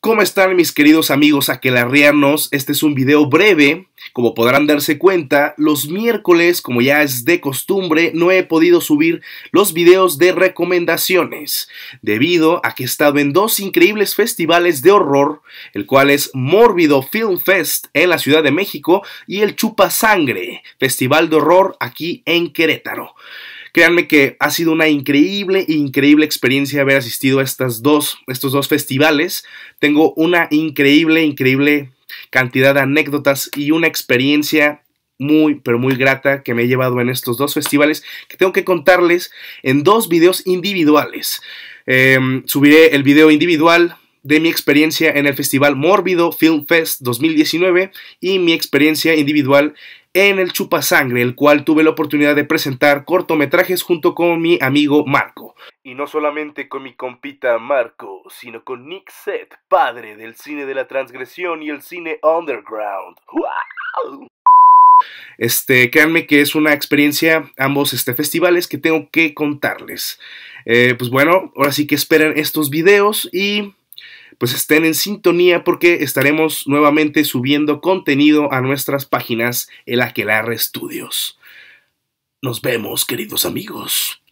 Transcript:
¿Cómo están mis queridos amigos aquelarrianos? Este es un video breve, como podrán darse cuenta, los miércoles, como ya es de costumbre, no he podido subir los videos de recomendaciones, debido a que he estado en dos increíbles festivales de horror, el cual es Mórbido Film Fest en la Ciudad de México y el Chupa Sangre, Festival de Horror aquí en Querétaro. Créanme que ha sido una increíble, increíble experiencia haber asistido a estas dos, estos dos festivales. Tengo una increíble, increíble cantidad de anécdotas y una experiencia muy, pero muy grata que me he llevado en estos dos festivales que tengo que contarles en dos videos individuales. Em, subiré el video individual de mi experiencia en el Festival Mórbido Film Fest 2019 y mi experiencia individual en el Chupasangre, el cual tuve la oportunidad de presentar cortometrajes junto con mi amigo Marco. Y no solamente con mi compita Marco, sino con Nick Seth, padre del cine de la transgresión y el cine underground. Este, créanme que es una experiencia, ambos este, festivales, que tengo que contarles. Eh, pues bueno, ahora sí que esperen estos videos y pues estén en sintonía porque estaremos nuevamente subiendo contenido a nuestras páginas El Aquelarre Estudios. Nos vemos, queridos amigos.